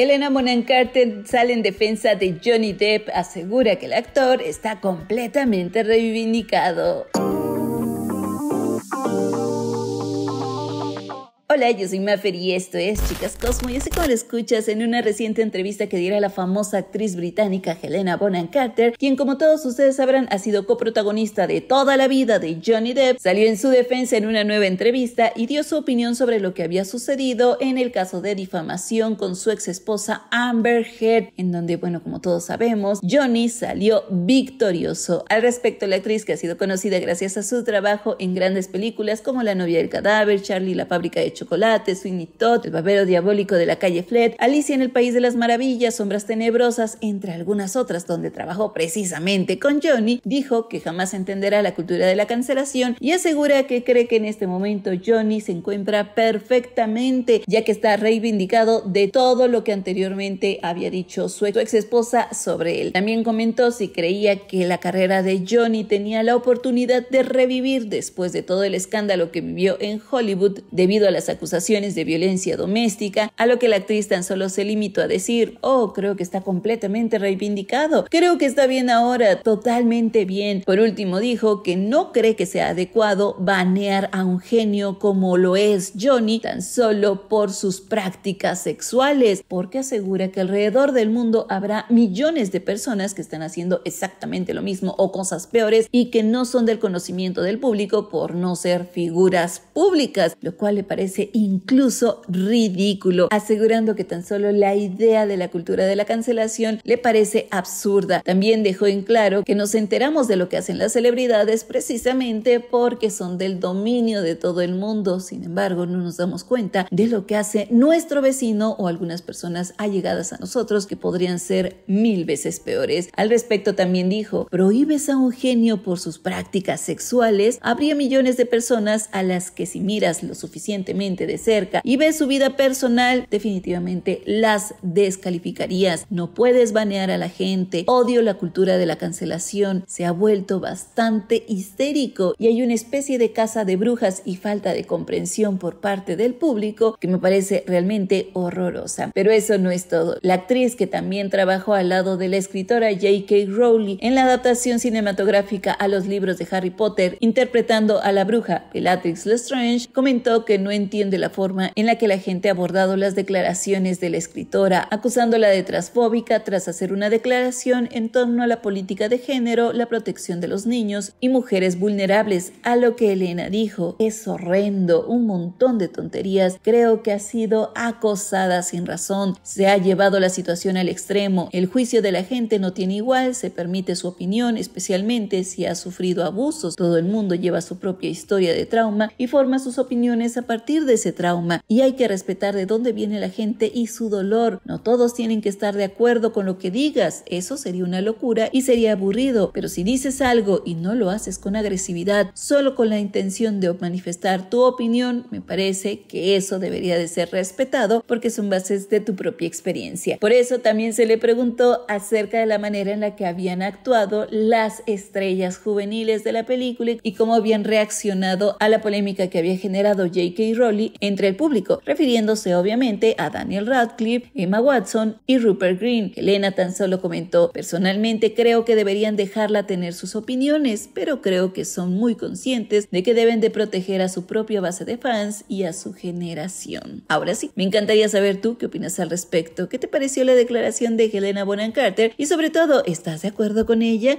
Helena Bonham sale en defensa de Johnny Depp, asegura que el actor está completamente reivindicado. Hola, yo soy Maffer y esto es Chicas Cosmo. Y así como lo escuchas en una reciente entrevista que diera la famosa actriz británica Helena Bonham Carter, quien como todos ustedes sabrán ha sido coprotagonista de toda la vida de Johnny Depp, salió en su defensa en una nueva entrevista y dio su opinión sobre lo que había sucedido en el caso de difamación con su ex esposa Amber Heard, en donde, bueno, como todos sabemos, Johnny salió victorioso. Al respecto, la actriz que ha sido conocida gracias a su trabajo en grandes películas como La novia del cadáver, Charlie la fábrica de Chocolate, Sweeney Todd, El Babero Diabólico de la calle Flet, Alicia en el País de las Maravillas, Sombras Tenebrosas, entre algunas otras donde trabajó precisamente con Johnny, dijo que jamás entenderá la cultura de la cancelación y asegura que cree que en este momento Johnny se encuentra perfectamente ya que está reivindicado de todo lo que anteriormente había dicho su ex esposa sobre él. También comentó si creía que la carrera de Johnny tenía la oportunidad de revivir después de todo el escándalo que vivió en Hollywood debido a las acusaciones de violencia doméstica, a lo que la actriz tan solo se limitó a decir, oh, creo que está completamente reivindicado, creo que está bien ahora, totalmente bien. Por último dijo que no cree que sea adecuado banear a un genio como lo es Johnny tan solo por sus prácticas sexuales, porque asegura que alrededor del mundo habrá millones de personas que están haciendo exactamente lo mismo o cosas peores y que no son del conocimiento del público por no ser figuras públicas, lo cual le parece incluso ridículo, asegurando que tan solo la idea de la cultura de la cancelación le parece absurda. También dejó en claro que nos enteramos de lo que hacen las celebridades precisamente porque son del dominio de todo el mundo. Sin embargo, no nos damos cuenta de lo que hace nuestro vecino o algunas personas allegadas a nosotros que podrían ser mil veces peores. Al respecto también dijo, prohíbes a un genio por sus prácticas sexuales, habría millones de personas a las que si miras lo suficientemente de cerca y ve su vida personal, definitivamente las descalificarías. No puedes banear a la gente. Odio la cultura de la cancelación. Se ha vuelto bastante histérico y hay una especie de casa de brujas y falta de comprensión por parte del público que me parece realmente horrorosa. Pero eso no es todo. La actriz que también trabajó al lado de la escritora J.K. Rowling en la adaptación cinematográfica a los libros de Harry Potter, interpretando a la bruja Bellatrix Lestrange, comentó que no entiende de la forma en la que la gente ha abordado las declaraciones de la escritora, acusándola de transfóbica tras hacer una declaración en torno a la política de género, la protección de los niños y mujeres vulnerables, a lo que Elena dijo, es horrendo, un montón de tonterías, creo que ha sido acosada sin razón, se ha llevado la situación al extremo, el juicio de la gente no tiene igual, se permite su opinión, especialmente si ha sufrido abusos, todo el mundo lleva su propia historia de trauma y forma sus opiniones a partir de de ese trauma y hay que respetar de dónde viene la gente y su dolor. No todos tienen que estar de acuerdo con lo que digas, eso sería una locura y sería aburrido, pero si dices algo y no lo haces con agresividad, solo con la intención de manifestar tu opinión, me parece que eso debería de ser respetado porque son bases de tu propia experiencia. Por eso también se le preguntó acerca de la manera en la que habían actuado las estrellas juveniles de la película y cómo habían reaccionado a la polémica que había generado J.K. Rowling entre el público, refiriéndose obviamente a Daniel Radcliffe, Emma Watson y Rupert Green. Helena tan solo comentó, personalmente creo que deberían dejarla tener sus opiniones, pero creo que son muy conscientes de que deben de proteger a su propia base de fans y a su generación. Ahora sí, me encantaría saber tú qué opinas al respecto, qué te pareció la declaración de Helena Bonham Carter y sobre todo, ¿estás de acuerdo con ella?